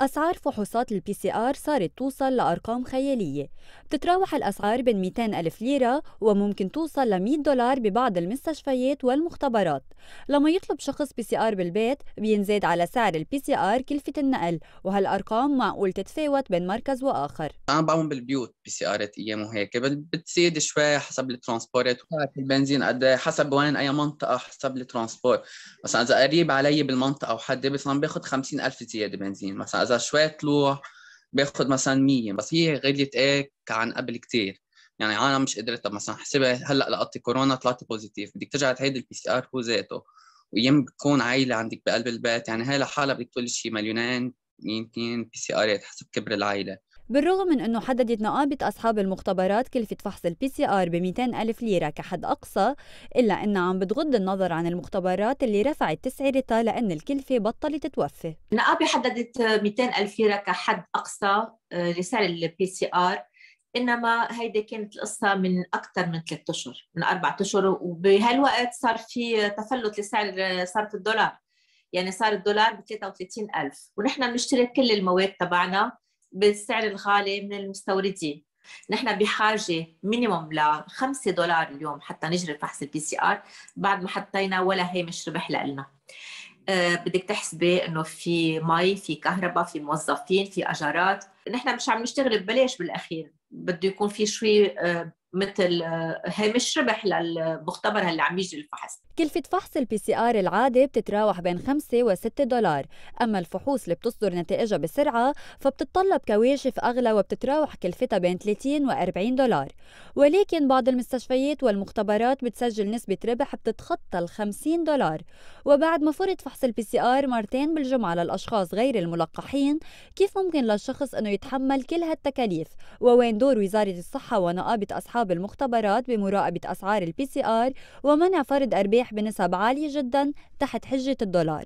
أسعار فحوصات البي سي آر صارت توصل لأرقام خيالية بتتراوح الأسعار بين 200 ألف ليرة وممكن توصل ل 100 دولار ببعض المستشفيات والمختبرات لما يطلب شخص بي سي آر بالبيت بينزاد على سعر البي سي آر كلفة النقل وهالأرقام معقول تتفاوت بين مركز وآخر أنا بعمل بالبيوت بي سي آرات أيام وهيك بتزيد شوي حسب الترانسبورت البنزين قد إيه؟ حسب وين أي منطقة حسب الترانسبورت مثلا إذا قريب علي بالمنطقة أو حد عم باخذ 50 ألف زيادة بنزين مثلا اذا شوي طلوع باخذ مثلا 100 بس هي غليت ايه عن قبل كثير يعني عالم مش قدرت مثلا حسبها هلا لقطت كورونا طلعت بوزيتيف بدك ترجع تعيد البي سي ار هو ذاته ويم بتكون عائله عندك بقلب البيت يعني هي لحالها بدك تقول شي مليونين يمكن بي سي ارات حسب كبر العائله بالرغم من أنه حددت نقابة أصحاب المختبرات كلفة فحص البي سي آر ب ألف ليرة كحد أقصى إلا أنها عم بتغض النظر عن المختبرات اللي رفعت تسعيرتها لأن الكلفة بطلت توفي النقابة حددت 200 ألف ليرة كحد أقصى آه، لسعر البي سي آر انما هيدي كانت القصه من اكثر من ثلاث اشهر من اربع اشهر وبهالوقت صار في تفلت لسعر صرف الدولار يعني صار الدولار ب 33000 ونحن بنشتري كل المواد تبعنا بالسعر الغالي من المستوردين نحن بحاجة مينيموم ل 5 دولار اليوم حتى نجري فحص البي سي ار بعد ما حطينا ولا هامش ربح لنا آه، بدك تحسبي انه في مي في كهرباء في موظفين في اجارات نحن مش عم نشتغل ببلاش بالاخير بده يكون في شوي آه، مثل هامش آه، ربح للمختبر اللي عم يجري الفحص كلفة فحص البي سي ار العادي بتتراوح بين 5 و 6 دولار، أما الفحوص اللي بتصدر نتائجها بسرعة فبتتطلب كواشف أغلى وبتتراوح كلفتها بين 30 و 40 دولار، ولكن بعض المستشفيات والمختبرات بتسجل نسبة ربح بتتخطى ال 50 دولار، وبعد ما فرض فحص البي سي ار مرتين بالجمعة للأشخاص غير الملقحين، كيف ممكن للشخص إنه يتحمل كل هالتكاليف؟ ووين دور وزارة الصحة ونقابة أصحاب أصحاب المختبرات بمراقبة أسعار البي سي آر ومنع فرض أرباح بنسب عالية جدا تحت حجة الدولار